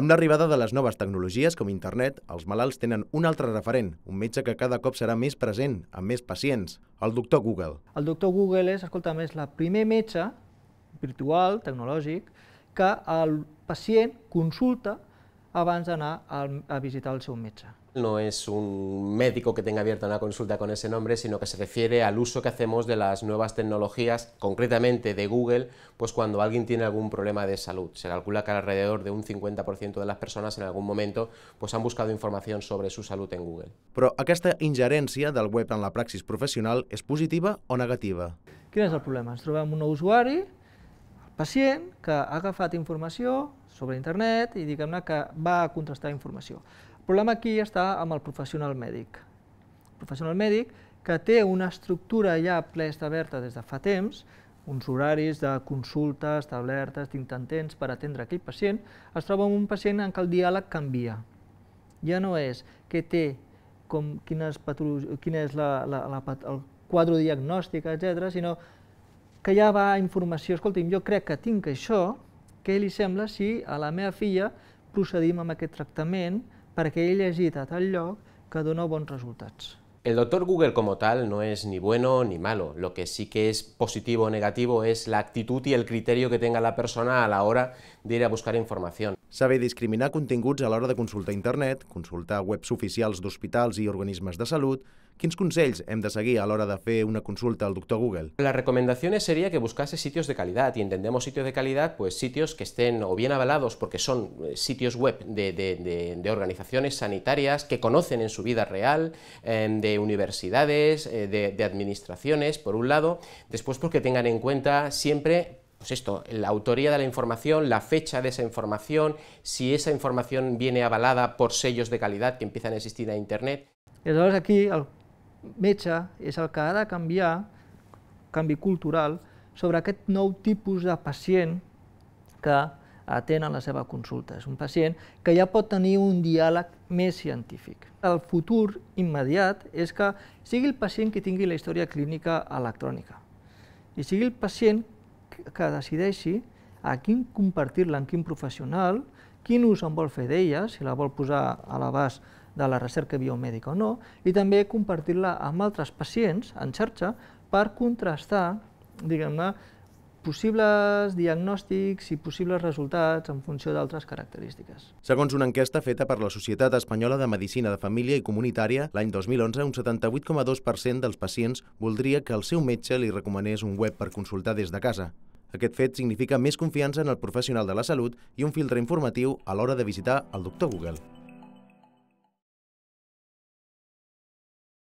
Amb l'arribada de les noves tecnologies com internet, els malalts tenen un altre referent, un metge que cada cop serà més present, amb més pacients, el doctor Google. El doctor Google és, escolta, més la primer metge virtual, tecnològic, que el pacient consulta abans d'anar a visitar el seu metge no es un médico que tenga abierta una consulta con ese nombre, sino que se refiere al uso que hacemos de las nuevas tecnologías, concretamente de Google, pues cuando alguien tiene algún problema de salud. Se calcula que alrededor de un 50% de las persones en algun moment pues, han buscado informació sobre su salut en Google. Però aquesta ingerència del web en la praxis professional és positiva o negativa? Quin és el problema? Ens trobem un nou usuari, el pacient, que ha agafat informació sobre internet i diguem-ne que va a contrastar informació problema aquí està amb el professional mèdic. El professional mèdic que té una estructura ja establerta des de fa temps, uns horaris de consultes, establertes, d'intentents per atendre aquell pacient, es troba amb un pacient en què el diàleg canvia. Ja no és que té com, quina és, quina és la, la, la, el quadre diagnòstic, etc., sinó que ja va informació, escolti'm, jo crec que tinc això, què li sembla si a la meva filla procedim amb aquest tractament, perquè he llegit a tal lloc que dona bons resultats. El doctor Google como tal no es ni bueno ni malo, lo que sí que es positivo o negativo es la actitud y el criterio que tenga la persona a la hora de ir a buscar información. Sabe discriminar continguts a la hora de consultar internet, consulta webs oficiales de hospitales y organismos de salud, ¿Quins consells hem de seguir a la hora de hacer una consulta al doctor Google? Las recomendaciones sería que buscase sitios de calidad, y entendemos sitios de calidad, pues sitios que estén o bien avalados porque son eh, sitios web de, organizaciones sanitarias que conocen en su vida real, em, universidades, eh, de, administraciones, por un lado, después porque pues, tengan en cuenta siempre pues, esto, la autoría de la información, la fecha de esa información, si esa información viene avalada por sellos de calidad que empiezan a existir en Internet. aquí el metge el que cultural, sobre aquest nou de paciente que atenen la seva consulta. És un pacient que ja pot tenir un diàleg més científic. El futur immediat és que sigui el pacient que tingui la història clínica electrònica i sigui el pacient que decideixi a quin compartir-la, amb quin professional, quin ús en vol fer d'ella, si la vol posar a l'abast de la recerca biomèdica o no, i també compartir-la amb altres pacients en xarxa per contrastar, diguem-ne, possibles diagnòstics i possibles resultats en funció d'altres característiques. Segons una enquesta feta per la Societat Espanyola de Medicina de Família i Comunitària, l'any 2011 un 78,2% dels pacients voldria que el seu metge li recomanés un web per consultar des de casa. Aquest fet significa més confiança en el professional de la salut i un filtre informatiu a l'hora de visitar el doctor Google.